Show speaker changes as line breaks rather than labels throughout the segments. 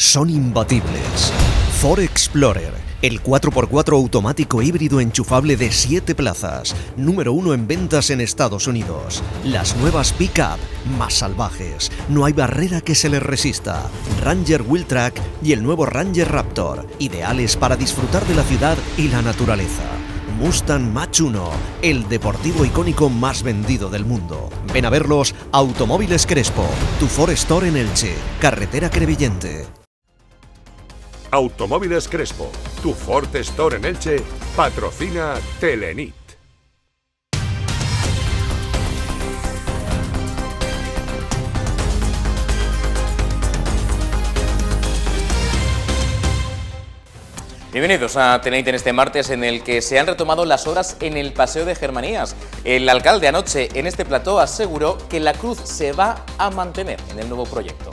son imbatibles. Ford Explorer, el 4x4 automático híbrido enchufable de 7 plazas, número 1 en ventas en Estados Unidos. Las nuevas pickup más salvajes, no hay barrera que se les resista. Ranger Track... y el nuevo Ranger Raptor, ideales para disfrutar de la ciudad y la naturaleza. Mustang Mach 1, el deportivo icónico más vendido del mundo. Ven a verlos Automóviles Crespo, tu Ford Store en Elche, carretera Crevillente,
Automóviles Crespo, tu forte Store en Elche, patrocina Telenit.
Bienvenidos a Telenit en este martes en el que se han retomado las obras en el Paseo de Germanías. El alcalde anoche en este plató aseguró que la cruz se va a mantener en el nuevo proyecto.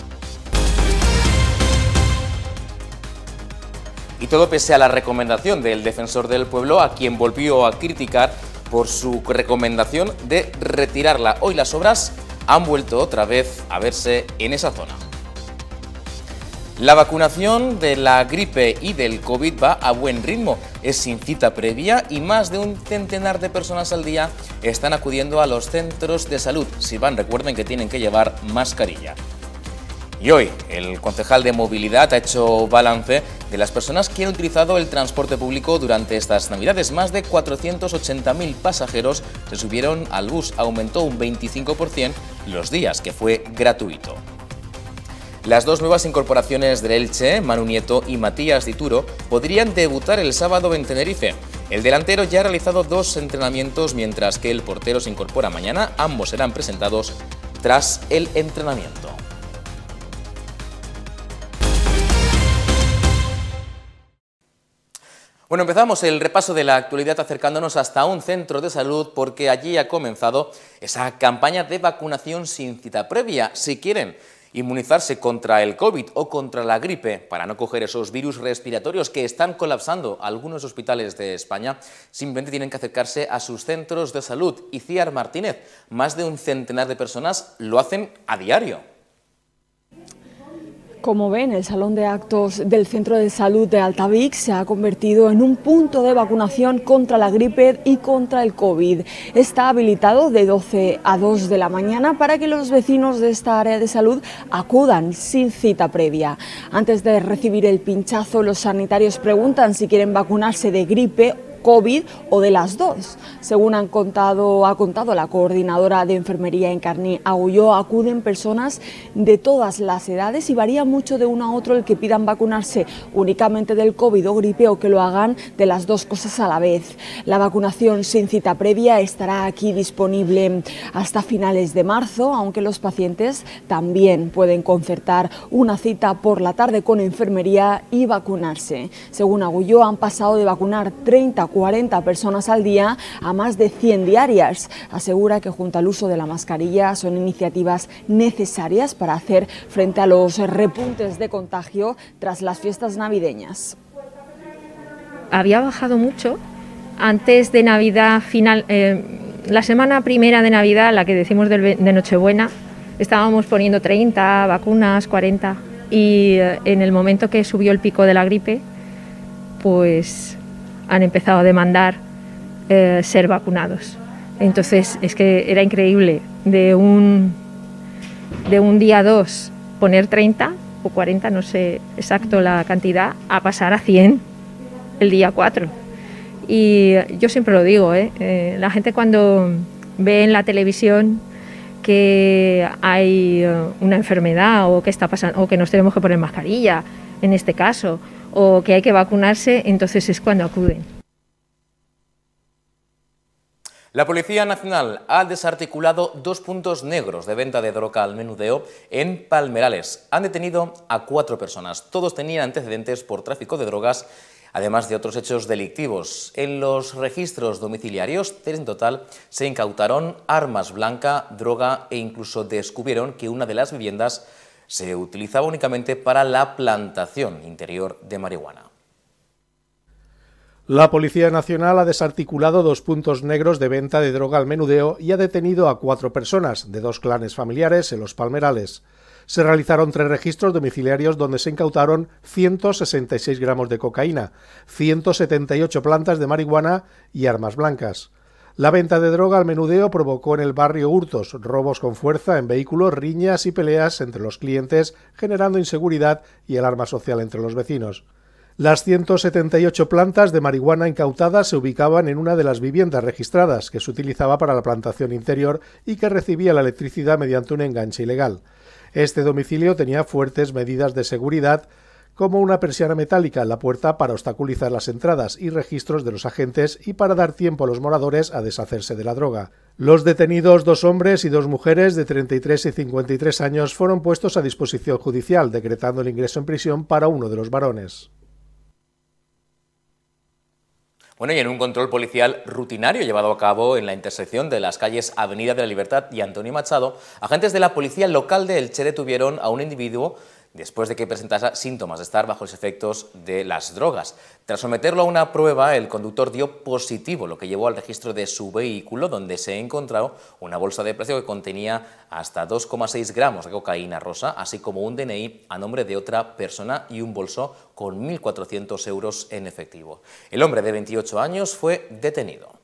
y todo pese a la recomendación del defensor del pueblo a quien volvió a criticar por su recomendación de retirarla. Hoy las obras han vuelto otra vez a verse en esa zona. La vacunación de la gripe y del COVID va a buen ritmo, es sin cita previa y más de un centenar de personas al día están acudiendo a los centros de salud. Si van, recuerden que tienen que llevar mascarilla. Y hoy, el concejal de movilidad ha hecho balance de las personas que han utilizado el transporte público durante estas navidades. Más de 480.000 pasajeros se subieron al bus, aumentó un 25% los días que fue gratuito. Las dos nuevas incorporaciones de Elche, Manu Nieto y Matías Dituro, podrían debutar el sábado en Tenerife. El delantero ya ha realizado dos entrenamientos, mientras que el portero se incorpora mañana. Ambos serán presentados tras el entrenamiento. Bueno, empezamos el repaso de la actualidad acercándonos hasta un centro de salud porque allí ha comenzado esa campaña de vacunación sin cita previa. Si quieren inmunizarse contra el COVID o contra la gripe para no coger esos virus respiratorios que están colapsando algunos hospitales de España, simplemente tienen que acercarse a sus centros de salud. Y Ciar Martínez, más de un centenar de personas lo hacen a diario.
Como ven, el Salón de Actos del Centro de Salud de Altavix se ha convertido en un punto de vacunación contra la gripe y contra el COVID. Está habilitado de 12 a 2 de la mañana para que los vecinos de esta área de salud acudan sin cita previa. Antes de recibir el pinchazo, los sanitarios preguntan si quieren vacunarse de gripe COVID o de las dos. Según han contado, ha contado la coordinadora de enfermería en Carní Agulló, acuden personas de todas las edades y varía mucho de uno a otro el que pidan vacunarse únicamente del COVID o gripe o que lo hagan de las dos cosas a la vez. La vacunación sin cita previa estará aquí disponible hasta finales de marzo, aunque los pacientes también pueden concertar una cita por la tarde con enfermería y vacunarse. Según Agulló, han pasado de vacunar 30 40 personas al día a más de 100 diarias. Asegura que junto al uso de la mascarilla son iniciativas necesarias para hacer frente a los repuntes de contagio tras las fiestas navideñas. Había bajado mucho antes de Navidad final. Eh, la semana primera de Navidad, la que decimos de Nochebuena, estábamos poniendo 30 vacunas, 40 y eh, en el momento que subió el pico de la gripe, pues han empezado a demandar eh, ser vacunados. Entonces, es que era increíble de un, de un día dos poner 30 o 40, no sé exacto la cantidad, a pasar a 100 el día 4. Y yo siempre lo digo, ¿eh? ¿eh? la gente cuando ve en la televisión que hay eh, una enfermedad o que está pasando o que nos tenemos que poner mascarilla en este caso o que hay que vacunarse, entonces es cuando acuden.
La Policía Nacional ha desarticulado dos puntos negros de venta de droga al menudeo en Palmerales. Han detenido a cuatro personas. Todos tenían antecedentes por tráfico de drogas, además de otros hechos delictivos. En los registros domiciliarios, en total, se incautaron armas blanca, droga e incluso descubrieron que una de las viviendas se utilizaba únicamente para la plantación interior de marihuana.
La Policía Nacional ha desarticulado dos puntos negros de venta de droga al menudeo y ha detenido a cuatro personas de dos clanes familiares en los Palmerales. Se realizaron tres registros domiciliarios donde se incautaron 166 gramos de cocaína, 178 plantas de marihuana y armas blancas. La venta de droga al menudeo provocó en el barrio hurtos, robos con fuerza en vehículos, riñas y peleas entre los clientes, generando inseguridad y alarma social entre los vecinos. Las 178 plantas de marihuana incautadas se ubicaban en una de las viviendas registradas que se utilizaba para la plantación interior y que recibía la electricidad mediante un enganche ilegal. Este domicilio tenía fuertes medidas de seguridad, como una persiana metálica en la puerta para obstaculizar las entradas y registros de los agentes y para dar tiempo a los moradores a deshacerse de la droga. Los detenidos, dos hombres y dos mujeres de 33 y 53 años, fueron puestos a disposición judicial, decretando el ingreso en prisión para uno de los varones.
Bueno, y en un control policial rutinario llevado a cabo en la intersección de las calles Avenida de la Libertad y Antonio Machado, agentes de la policía local de Elche detuvieron a un individuo después de que presentase síntomas de estar bajo los efectos de las drogas. Tras someterlo a una prueba, el conductor dio positivo, lo que llevó al registro de su vehículo, donde se encontró una bolsa de precio que contenía hasta 2,6 gramos de cocaína rosa, así como un DNI a nombre de otra persona y un bolso con 1.400 euros en efectivo. El hombre de 28 años fue detenido.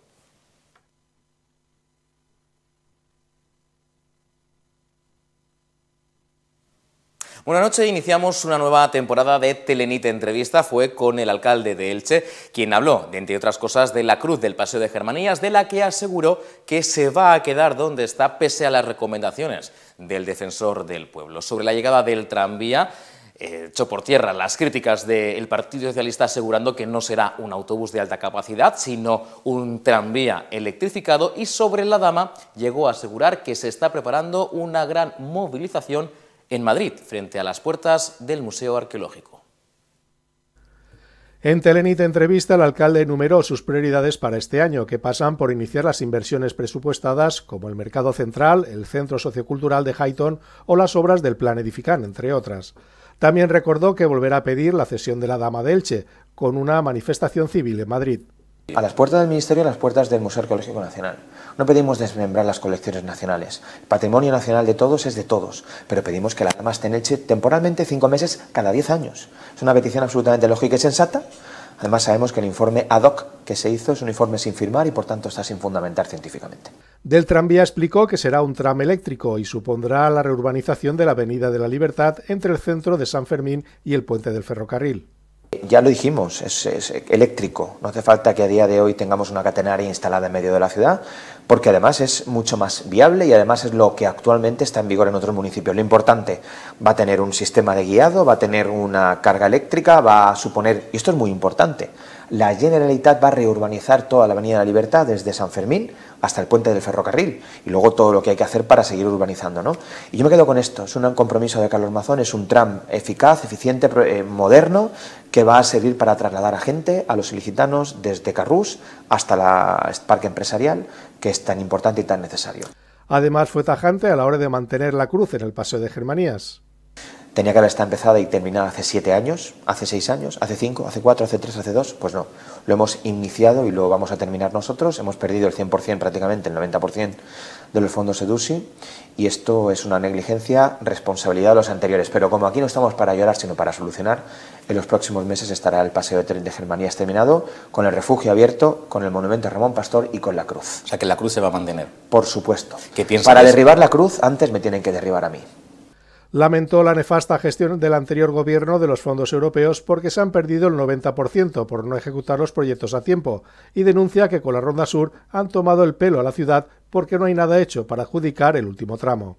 Buenas noche iniciamos una nueva temporada de Telenite Entrevista, fue con el alcalde de Elche, quien habló, entre otras cosas, de la cruz del Paseo de Germanías, de la que aseguró que se va a quedar donde está pese a las recomendaciones del defensor del pueblo. Sobre la llegada del tranvía, hecho eh, por tierra las críticas del Partido Socialista asegurando que no será un autobús de alta capacidad, sino un tranvía electrificado y sobre la dama llegó a asegurar que se está preparando una gran movilización en Madrid, frente a las puertas del Museo Arqueológico.
En Telenit Entrevista, el alcalde enumeró sus prioridades para este año, que pasan por iniciar las inversiones presupuestadas como el Mercado Central, el Centro Sociocultural de Highton o las obras del Plan Edifican, entre otras. También recordó que volverá a pedir la cesión de la Dama de Elche, con una manifestación civil en Madrid. A las puertas del
Ministerio y a las puertas del Museo Arqueológico Nacional. No pedimos desmembrar las colecciones nacionales. El patrimonio nacional de todos es de todos, pero pedimos que la dama esté en temporalmente cinco meses cada diez años. Es una petición absolutamente lógica y sensata. Además sabemos que el informe ad hoc que se hizo es un informe sin firmar y por tanto está sin fundamentar científicamente.
Del tranvía explicó que será un tram eléctrico y supondrá la reurbanización de la Avenida de la Libertad entre el centro de San Fermín y el puente
del ferrocarril. Ya lo dijimos, es, eléctrico. No hace falta que a día de hoy tengamos una catenaria instalada en medio de la ciudad, porque además es mucho más viable y además es lo que actualmente está en vigor en otros municipios. Lo importante, va a tener un sistema de guiado, va a tener una carga eléctrica, va a suponer, y esto es muy importante, la Generalitat va a reurbanizar toda la Avenida de la Libertad desde San Fermín, hasta el puente del ferrocarril y luego todo lo que hay que hacer para seguir urbanizando. ¿no? Y yo me quedo con esto, es un compromiso de Carlos Mazón, es un tram eficaz, eficiente, eh, moderno, que va a servir para trasladar a gente, a los ilicitanos, desde Carrús hasta el parque empresarial, que es tan importante y tan necesario.
Además fue tajante a la hora de mantener la cruz en el paseo de Germanías
tenía que haber estado empezada y terminada hace siete años, hace seis años, hace cinco, hace cuatro, hace tres, hace dos, pues no. Lo hemos iniciado y lo vamos a terminar nosotros. Hemos perdido el 100%, prácticamente el 90% de los fondos EDUSI y esto es una negligencia, responsabilidad de los anteriores. Pero como aquí no estamos para llorar, sino para solucionar, en los próximos meses estará el paseo de tren de Germanía terminado, con el refugio abierto, con el monumento de Ramón Pastor y con la cruz. O sea que la cruz se va a mantener. Por supuesto. para derribar la cruz, antes me tienen que derribar a mí
lamentó la nefasta gestión del anterior gobierno de los fondos europeos porque se han perdido el 90% por no ejecutar los proyectos a tiempo y denuncia que con la Ronda Sur han tomado el pelo a la ciudad porque no hay nada hecho para adjudicar el último tramo.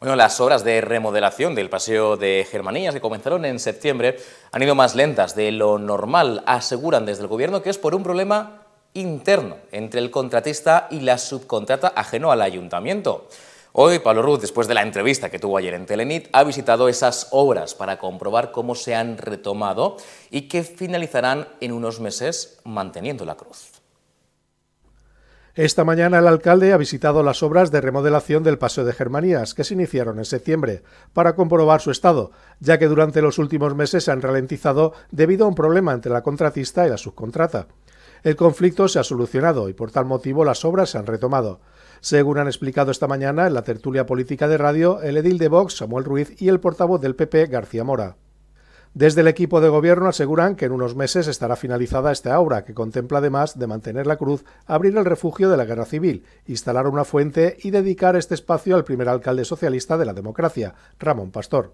Bueno, las obras de remodelación del Paseo de Germanías que comenzaron en septiembre han ido más lentas de lo normal. Aseguran desde el Gobierno que es por un problema interno entre el contratista y la subcontrata ajeno al ayuntamiento. Hoy Pablo Ruz, después de la entrevista que tuvo ayer en Telenit, ha visitado esas obras para comprobar cómo se han retomado y que finalizarán en unos meses manteniendo la cruz.
Esta mañana el alcalde ha visitado las obras de remodelación del Paseo de Germanías, que se iniciaron en septiembre, para comprobar su estado, ya que durante los últimos meses se han ralentizado debido a un problema entre la contratista y la subcontrata. El conflicto se ha solucionado y por tal motivo las obras se han retomado. Según han explicado esta mañana en la tertulia política de radio, el edil de Vox, Samuel Ruiz, y el portavoz del PP, García Mora. Desde el equipo de gobierno aseguran que en unos meses estará finalizada esta obra, que contempla además de mantener la cruz, abrir el refugio de la guerra civil, instalar una fuente y dedicar este espacio al primer alcalde socialista de la democracia, Ramón Pastor.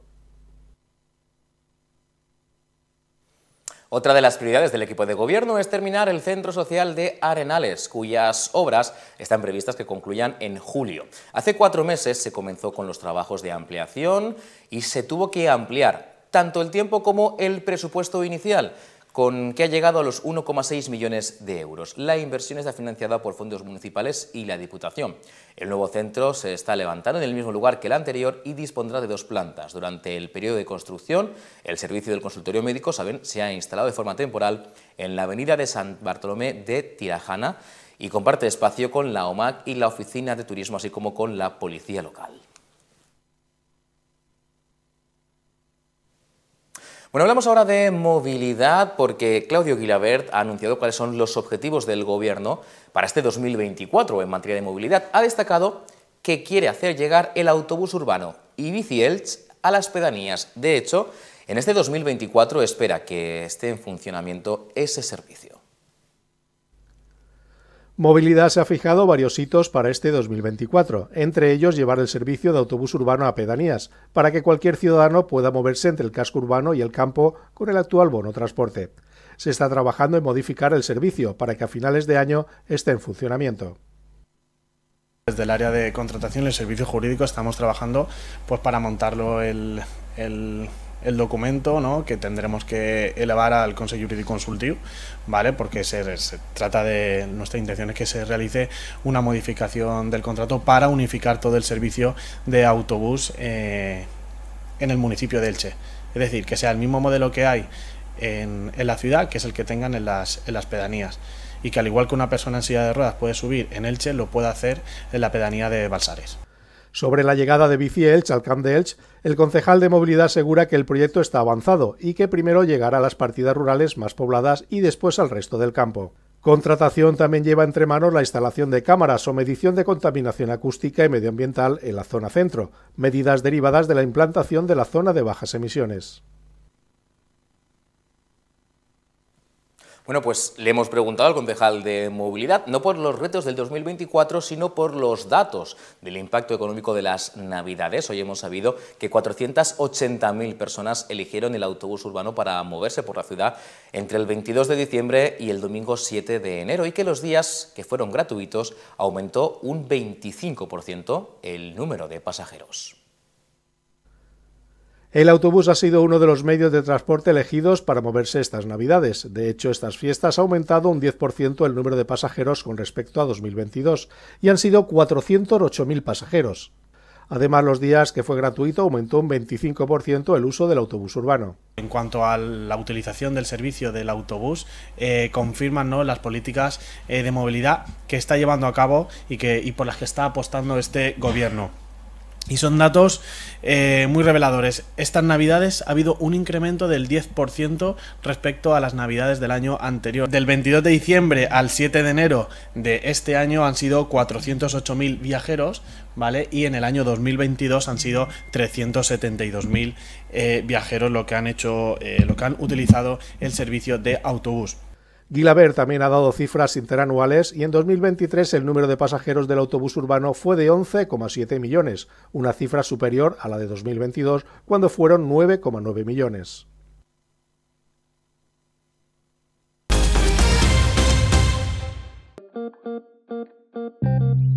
Otra de las prioridades del equipo de gobierno es terminar el centro social de Arenales, cuyas obras están previstas que concluyan en julio. Hace cuatro meses se comenzó con los trabajos de ampliación y se tuvo que ampliar tanto el tiempo como el presupuesto inicial con que ha llegado a los 1,6 millones de euros. La inversión está financiada por fondos municipales y la Diputación. El nuevo centro se está levantando en el mismo lugar que el anterior y dispondrá de dos plantas. Durante el periodo de construcción, el servicio del consultorio médico saben, se ha instalado de forma temporal en la avenida de San Bartolomé de Tirajana y comparte espacio con la OMAC y la Oficina de Turismo, así como con la Policía Local. Bueno, hablamos ahora de movilidad porque Claudio Guilabert ha anunciado cuáles son los objetivos del Gobierno para este 2024 en materia de movilidad. Ha destacado que quiere hacer llegar el autobús urbano y bici-elch a las pedanías. De hecho, en este 2024 espera que esté en funcionamiento ese servicio.
Movilidad se ha fijado varios hitos para este 2024, entre ellos llevar el servicio de autobús urbano a pedanías, para que cualquier ciudadano pueda moverse entre el casco urbano y el campo con el actual bono transporte. Se está trabajando en modificar el servicio para que a finales de año esté en funcionamiento.
Desde el área de contratación y el servicio jurídico estamos trabajando pues, para montarlo el el documento que tendremos que elevar al Consejo Jurídico Consultivo, ¿vale? porque se, trata de nuestra intención es que se realice una modificación del contrato para unificar todo el servicio de autobús eh, en el municipio de Elche. Es decir, que sea el mismo modelo que hay en, la ciudad, que es el que tengan en las, en las pedanías. Y que al igual que una persona en silla de ruedas puede subir en Elche, lo pueda hacer en la pedanía de Balsares.
Sobre la llegada de Bici Elche al Camp de Elch, el concejal de Movilidad asegura que el proyecto está avanzado y que primero llegará a las partidas rurales más pobladas y después al resto del campo. Contratación también lleva entre manos la instalación de cámaras o medición de contaminación acústica y medioambiental en la zona centro, medidas derivadas de la implantación de la zona de bajas emisiones.
Bueno, pues le hemos preguntado al concejal de movilidad, no por los retos del 2024, sino por los datos del impacto económico de las Navidades. Hoy hemos sabido que 480.000 personas eligieron el autobús urbano para moverse por la ciudad entre el 22 de diciembre y el domingo 7 de enero y que los días que fueron gratuitos aumentó un 25% el número de pasajeros.
El autobús ha sido uno de los medios de transporte elegidos para moverse estas Navidades. De hecho, estas fiestas ha aumentado un 10% el número de pasajeros con respecto a 2022 y han sido 408.000 pasajeros. Además, los días que fue gratuito aumentó un
25% el uso del autobús urbano. En cuanto a la utilización del servicio del autobús, eh, confirman ¿no? las políticas eh, de movilidad que está llevando a cabo y, que, y por las que está apostando este gobierno. Y son datos eh, muy reveladores. Estas navidades ha habido un incremento del 10% respecto a las navidades del año anterior. Del 22 de diciembre al 7 de enero de este año han sido 408.000 viajeros, ¿vale? Y en el año 2022 han sido 372.000 eh, viajeros lo que han hecho, eh, lo que han utilizado el servicio de autobús.
Guilaber también ha dado cifras interanuales y en 2023 el número de pasajeros del autobús urbano fue de 11,7 millones, una cifra superior a la de 2022 cuando fueron 9,9 millones.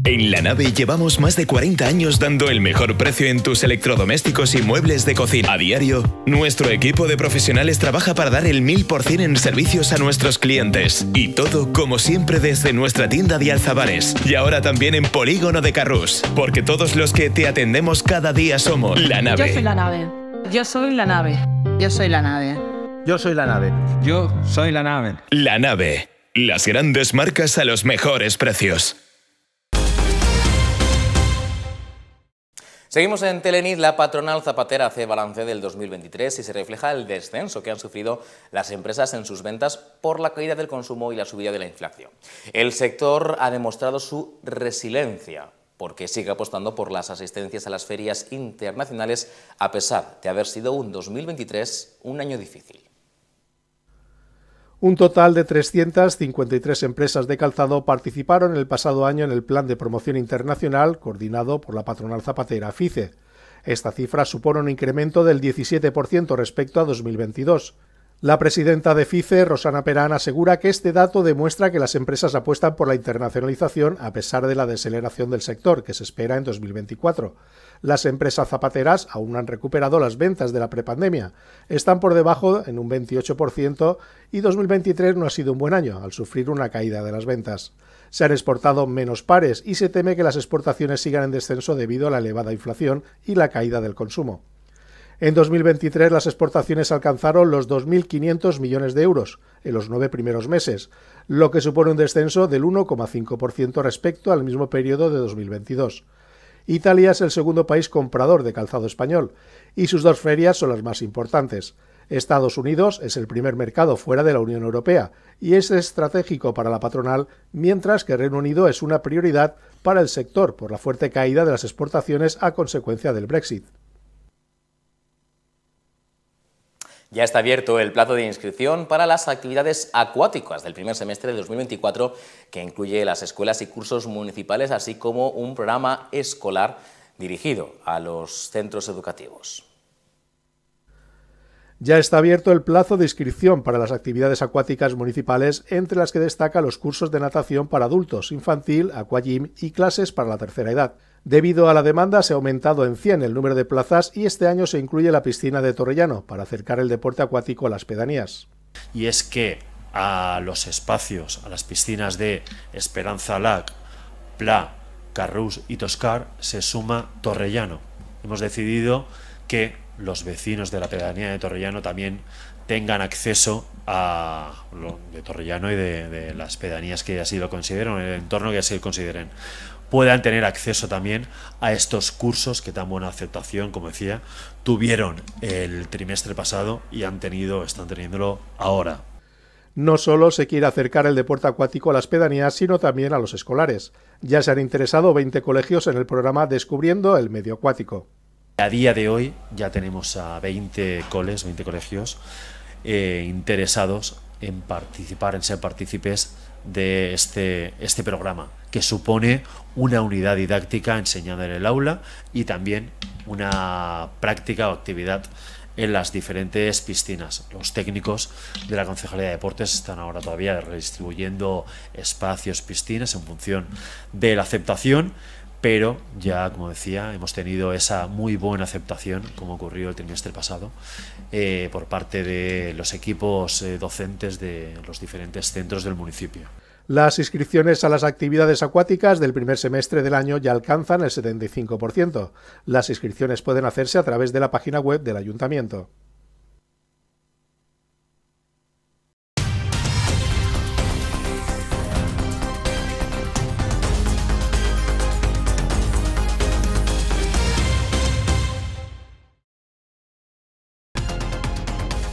En la nave llevamos más de 40 años dando el mejor precio en tus electrodomésticos y muebles de cocina. A diario, nuestro equipo de profesionales trabaja para dar el 1000% en servicios a nuestros clientes. Y todo, como siempre, desde nuestra tienda de Alzabares. Y ahora también en Polígono de Carrus, Porque todos los que te atendemos cada día somos la nave. Yo soy la nave. Yo soy la nave. Yo soy la nave. Yo soy la nave. Yo soy la nave. La nave. Las grandes marcas a los mejores precios.
Seguimos en Telenit, la patronal zapatera hace balance del 2023 y se refleja el descenso que han sufrido las empresas en sus ventas por la caída del consumo y la subida de la inflación. El sector ha demostrado su resiliencia porque sigue apostando por las asistencias a las ferias internacionales a pesar de haber sido un 2023 un año difícil.
Un total de 353 empresas de calzado participaron el pasado año en el plan de promoción internacional coordinado por la patronal zapatera FICE. Esta cifra supone un incremento del 17% respecto a 2022. La presidenta de FICE, Rosana Perán, asegura que este dato demuestra que las empresas apuestan por la internacionalización a pesar de la deceleración del sector, que se espera en 2024. Las empresas zapateras aún han recuperado las ventas de la prepandemia. Están por debajo en un 28% y 2023 no ha sido un buen año, al sufrir una caída de las ventas. Se han exportado menos pares y se teme que las exportaciones sigan en descenso debido a la elevada inflación y la caída del consumo. En 2023 las exportaciones alcanzaron los 2.500 millones de euros en los nueve primeros meses, lo que supone un descenso del 1,5% respecto al mismo periodo de 2022. Italia es el segundo país comprador de calzado español y sus dos ferias son las más importantes. Estados Unidos es el primer mercado fuera de la Unión Europea y es estratégico para la patronal, mientras que Reino Unido es una prioridad para el sector por la fuerte caída de las exportaciones a consecuencia del Brexit.
Ya está abierto el plazo de inscripción para las actividades acuáticas del primer semestre de 2024, que incluye las escuelas y cursos municipales, así como un programa escolar dirigido a los centros educativos.
Ya está abierto el plazo de inscripción para las actividades acuáticas municipales, entre las que destaca los cursos de natación para adultos, infantil, aquagym y clases para la tercera edad. Debido a la demanda se ha aumentado en 100 el número de plazas y este año se incluye la piscina de Torrellano para acercar el deporte acuático a las pedanías.
Y es que a los espacios, a las piscinas de Esperanza Lac, Pla, Carrús y Toscar se suma Torrellano. Hemos decidido que los vecinos de la pedanía de Torrellano también tengan acceso a lo de Torrellano y de, las pedanías que así lo consideren, el entorno que así lo consideren puedan tener acceso también a estos cursos que tan buena aceptación, como decía, tuvieron el trimestre pasado y han tenido, están teniéndolo ahora. No solo
se quiere acercar el deporte acuático a las pedanías, sino también a los escolares. Ya se han interesado 20 colegios en el programa Descubriendo el Medio Acuático.
A día de hoy ya tenemos a 20 coles, 20 colegios eh, interesados en participar, en ser partícipes de este, este programa, que supone una unidad didáctica enseñada en el aula y también una práctica o actividad en las diferentes piscinas. Los técnicos de la Concejalía de Deportes están ahora todavía redistribuyendo espacios, piscinas, en función de la aceptación pero ya, como decía, hemos tenido esa muy buena aceptación, como ocurrió el trimestre pasado, eh, por parte de los equipos eh, docentes de los diferentes centros del municipio.
Las inscripciones a las actividades acuáticas del primer semestre del año ya alcanzan el 75%. Las inscripciones pueden hacerse a través de la página web del ayuntamiento.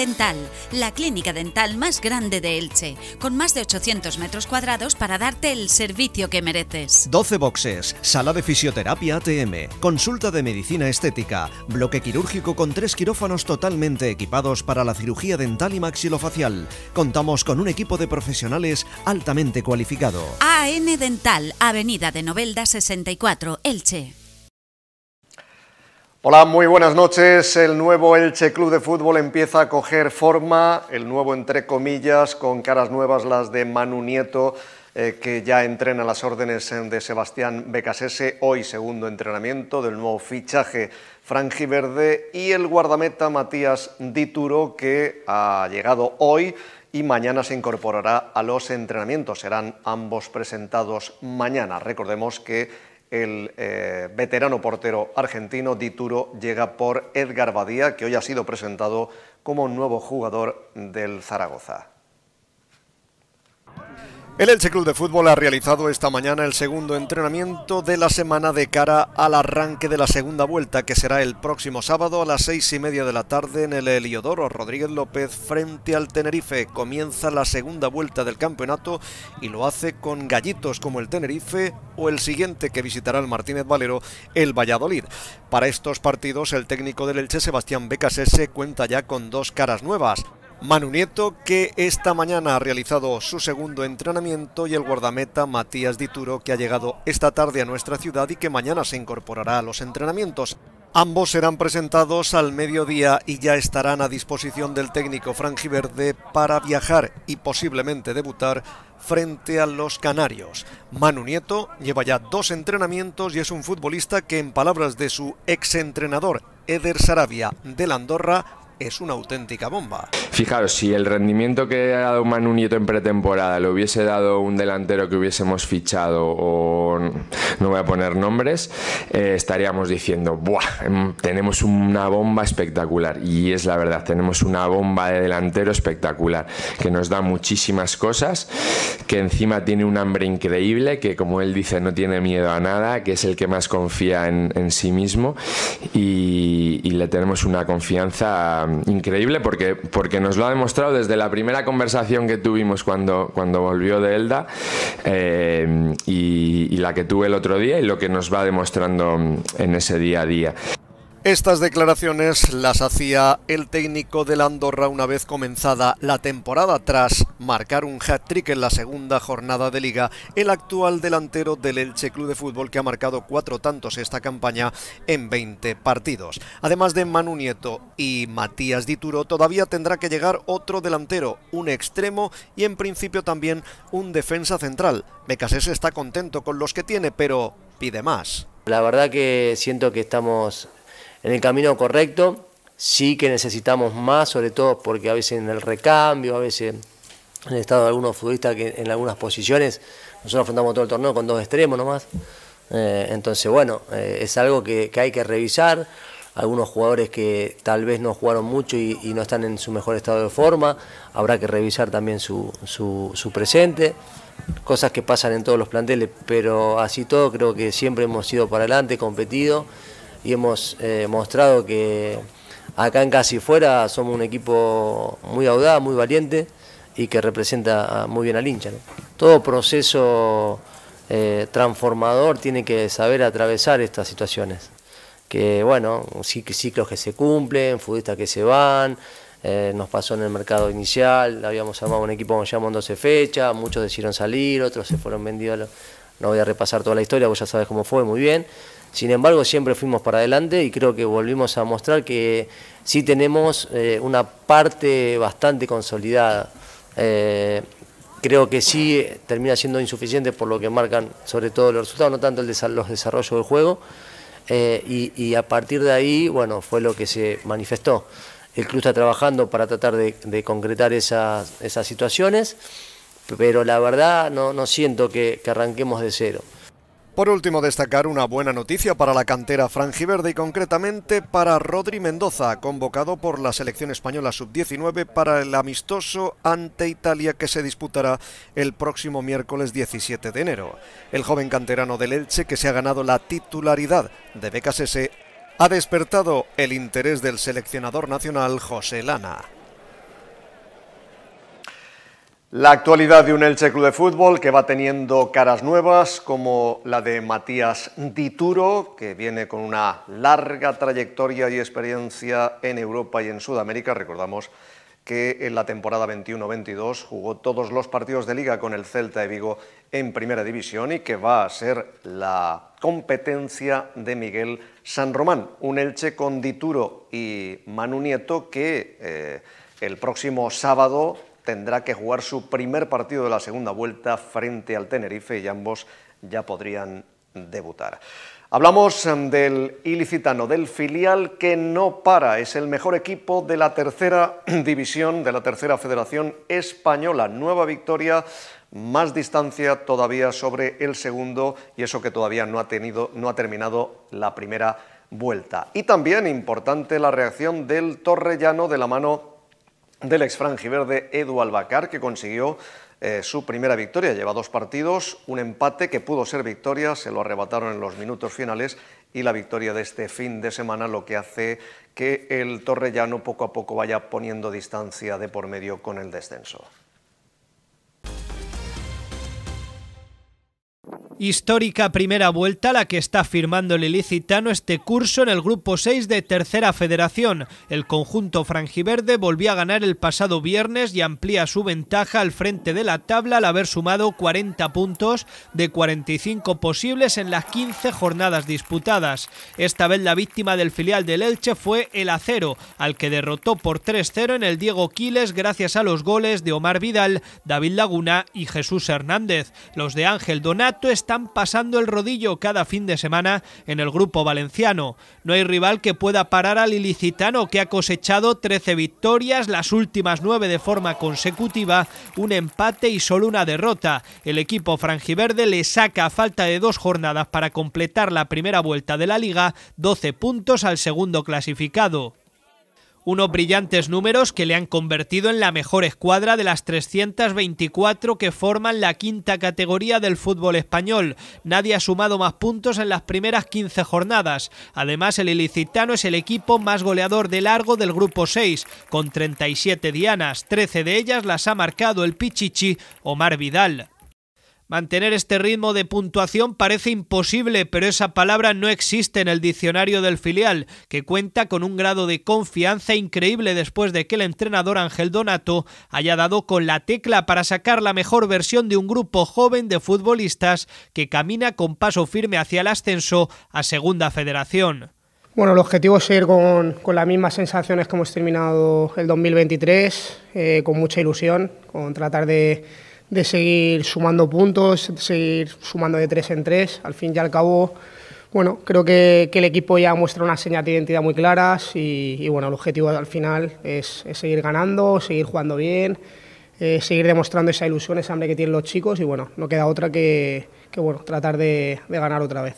Dental, la clínica dental más grande de Elche, con más de 800 metros cuadrados para darte el servicio que mereces. 12 boxes, sala de fisioterapia ATM, consulta de medicina estética, bloque quirúrgico con tres quirófanos totalmente equipados para la cirugía dental y maxilofacial. Contamos con un equipo de profesionales altamente cualificado. AN Dental, Avenida de Novelda 64, Elche. Hola, muy buenas noches. El nuevo Elche Club de Fútbol empieza a coger forma, el nuevo entre comillas, con caras nuevas las de Manu Nieto, eh, que ya entrena las órdenes de Sebastián Becasese, hoy segundo entrenamiento del nuevo fichaje Verde y el guardameta Matías Dituro, que ha llegado hoy y mañana se incorporará a los entrenamientos. Serán ambos presentados mañana. Recordemos que el eh, veterano portero argentino Dituro llega por Edgar Badía, que hoy ha sido presentado como nuevo jugador del Zaragoza. El Elche Club de Fútbol ha realizado esta mañana el segundo entrenamiento de la semana de cara al arranque de la segunda vuelta, que será el próximo sábado a las seis y media de la tarde en el Heliodoro Rodríguez López frente al Tenerife. Comienza la segunda vuelta del campeonato y lo hace con gallitos como el Tenerife o el siguiente que visitará el Martínez Valero, el Valladolid. Para estos partidos, el técnico del Elche, Sebastián Becasese, cuenta ya con dos caras nuevas. Manu Nieto, que esta mañana ha realizado su segundo entrenamiento, y el guardameta Matías Dituro, que ha llegado esta tarde a nuestra ciudad y que mañana se incorporará a los entrenamientos. Ambos serán presentados al mediodía y ya estarán a disposición del técnico Verde para viajar y posiblemente debutar frente a los canarios. Manu Nieto lleva ya dos entrenamientos y es un futbolista que, en palabras de su exentrenador Eder Sarabia la Andorra, es una auténtica
bomba.
Fijaros, si el rendimiento que ha dado Manu Nieto en pretemporada lo hubiese dado un delantero que hubiésemos fichado o no voy a poner nombres, eh, estaríamos diciendo, ¡buah! Em, tenemos una bomba espectacular. Y es la verdad, tenemos una bomba de delantero espectacular, que nos da muchísimas cosas, que encima tiene un hambre increíble, que como él dice, no tiene miedo a nada, que es el que más confía en, sí mismo y, y le tenemos una confianza increíble porque, porque nos lo ha demostrado desde la primera conversación que tuvimos cuando, volvió de Elda eh, y, la que tuve el otro día y lo que nos va demostrando en ese día a día.
Estas declaraciones las hacía el técnico del Andorra una vez comenzada la temporada tras marcar un hat-trick en la segunda jornada de liga, el actual delantero del Elche Club de Fútbol que ha marcado cuatro tantos esta campaña en 20 partidos. Además de Manu Nieto y Matías Dituro, todavía tendrá que llegar otro delantero, un extremo y en principio también un defensa
central. Becasés está contento con los que tiene, pero pide más. La verdad que siento que estamos en el camino correcto. Sí que necesitamos más, sobre todo porque a veces en el recambio, a veces en el estado de algunos futbolistas que en algunas posiciones, nosotros afrontamos todo el torneo con dos extremos nomás. Eh, entonces, bueno, eh, es algo que, hay que revisar. Algunos jugadores que tal vez no jugaron mucho y, no están en su mejor estado de forma, habrá que revisar también su, su, su presente cosas que pasan en todos los planteles, pero así todo creo que siempre hemos ido para adelante, competido y hemos eh, mostrado que acá en Casi Fuera somos un equipo muy audaz, muy valiente y que representa ah, muy bien al hincha. Todo proceso eh, transformador tiene que saber atravesar estas situaciones. Que bueno, ciclos que se cumplen, futbolistas que se van, eh, nos pasó en el mercado inicial, habíamos armado un equipo, nos llamamos 12 fechas, muchos decidieron salir, otros se fueron vendidos. No voy a repasar toda la historia, vos ya sabes cómo fue, muy bien. Sin embargo, siempre fuimos para adelante y creo que volvimos a mostrar que sí tenemos eh, una parte bastante consolidada. Eh, creo que sí eh, termina siendo insuficiente por lo que marcan sobre todo los resultados, no tanto los desarrollos del juego. y, a partir de ahí, bueno, fue lo que se manifestó. El club está trabajando para tratar de, concretar esas, situaciones, pero la verdad no, siento que arranquemos de cero. Por último, destacar una buena noticia para la
cantera franjiverde y concretamente para Rodri Mendoza, convocado por la selección española sub-19 para el amistoso ante Italia que se disputará el próximo miércoles 17 de enero. El joven canterano del Elche, que se ha ganado la titularidad de S ha despertado el interés del seleccionador nacional José Lana. La actualidad de un Elche Club de Fútbol que va teniendo caras nuevas, como la de Matías Dituro, que viene con una larga trayectoria y experiencia en Europa y en Sudamérica. Recordamos que en la temporada 21-22 jugó todos los partidos de liga con el Celta de Vigo en Primera División y que va a ser la competencia de Miguel San Román, un Elche con Dituro y Manu Nieto que eh, el próximo sábado tendrá que jugar su primer partido de la segunda vuelta frente al Tenerife y ambos ya podrían debutar. Hablamos em, del ilicitano, del filial que no para, es el mejor equipo de la tercera división, de la tercera federación española. Nueva victoria, más distancia todavía sobre el segundo y eso que todavía no ha, tenido, no ha terminado la primera vuelta. Y también importante la reacción del Torrellano de la mano del ex franjiverde Edu Albacar, que consiguió eh, su primera victoria. Lleva dos partidos, un empate que pudo ser victoria, se lo arrebataron en los minutos finales y la victoria de este fin de semana lo que hace que el Torrellano poco a poco vaya poniendo distancia de por medio con el descenso.
Histórica primera vuelta la que está firmando el ilicitano este curso en el grupo 6 de Tercera Federación. El conjunto franjiverde volvió a ganar el pasado viernes y amplía su ventaja al frente de la tabla al haber sumado 40 puntos de 45 posibles en las 15 jornadas disputadas. Esta vez la víctima del filial del Elche fue el Acero, al que derrotó por 3-0 en el Diego Quiles gracias a los goles de Omar Vidal, David Laguna y Jesús Hernández. Los de Ángel Donato están están pasando el rodillo cada fin de semana en el grupo valenciano. No hay rival que pueda parar al ilicitano que ha cosechado 13 victorias, las últimas 9 de forma consecutiva, un empate y solo una derrota. El equipo franjiverde le saca a falta de dos jornadas para completar la primera vuelta de la liga 12 puntos al segundo clasificado unos brillantes números que le han convertido en la mejor escuadra de las 324 que forman la quinta categoría del fútbol español. Nadie ha sumado más puntos en las primeras 15 jornadas. Además, el ilicitano es el equipo más goleador de largo del grupo 6, con 37 dianas, 13 de ellas las ha marcado el Pichichi Omar Vidal. Mantener este ritmo de puntuación parece imposible, pero esa palabra no existe en el diccionario del filial, que cuenta con un grado de confianza increíble después de que el entrenador Ángel Donato haya dado con la tecla para sacar la mejor versión de un grupo joven de futbolistas que camina con paso firme hacia el ascenso a Segunda Federación.
Bueno, el objetivo es seguir con, las mismas sensaciones que hemos terminado el 2023, eh, con mucha ilusión, con tratar de de seguir sumando puntos, de seguir sumando de tres en tres. Al fin y al cabo, bueno, creo que, el equipo ya muestra unas señas de identidad muy claras y, bueno, el objetivo al final es, seguir ganando, seguir jugando bien, eh, seguir demostrando esa ilusión, esa hambre que tienen los chicos y bueno, no queda otra que, bueno, tratar de ganar otra vez.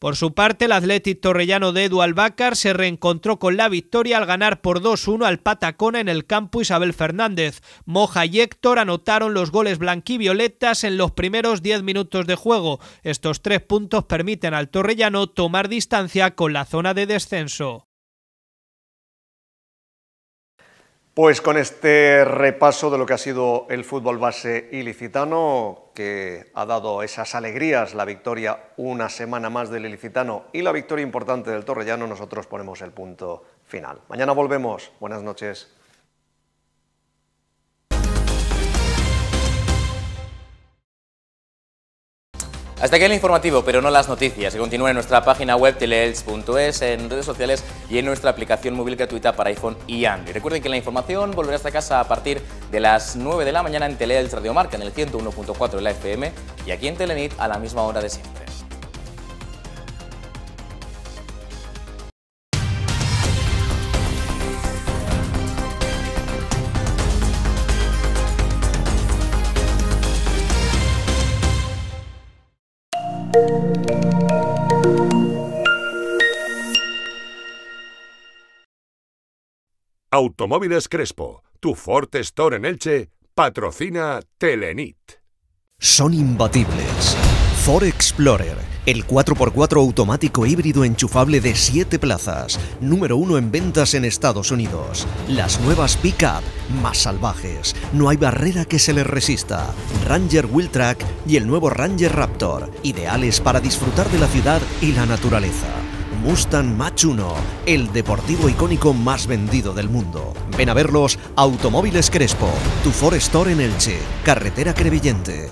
Por su parte, el Athletic Torrellano de Edu Albácar se reencontró con la victoria al ganar por 2-1 al Patacona en el campo Isabel Fernández. Moja y Héctor anotaron los goles blanquivioletas en los primeros 10 minutos de juego. Estos tres puntos permiten al Torrellano tomar distancia con la zona de descenso.
Pues con este repaso de lo que ha sido el fútbol base ilicitano, que ha dado esas alegrías, la victoria una semana más del ilicitano y la victoria importante del torrellano, nosotros ponemos el punto final. Mañana volvemos. Buenas noches.
Hasta aquí el informativo, pero no las noticias, Se continúen en nuestra página web teleels.es, en redes sociales y en nuestra aplicación móvil gratuita para iPhone y Android. Recuerden que la información volverá a esta casa a partir de las 9 de la mañana en Teleels Radio Marca, en el 101.4 de la FM y aquí en Telenit a la misma hora de siempre.
Automóviles Crespo, tu Ford Store en Elche, patrocina Telenit. Son
imbatibles. Ford Explorer el 4x4 automático híbrido enchufable de 7 plazas, número uno en ventas en Estados Unidos. Las nuevas pickup más salvajes, no hay barrera que se les resista. Ranger Track y el nuevo Ranger Raptor, ideales para disfrutar de la ciudad y la naturaleza. Mustang Mach 1, el deportivo icónico más vendido del mundo. Ven a verlos Automóviles Crespo, tu Ford Store en Elche, carretera Crevillente.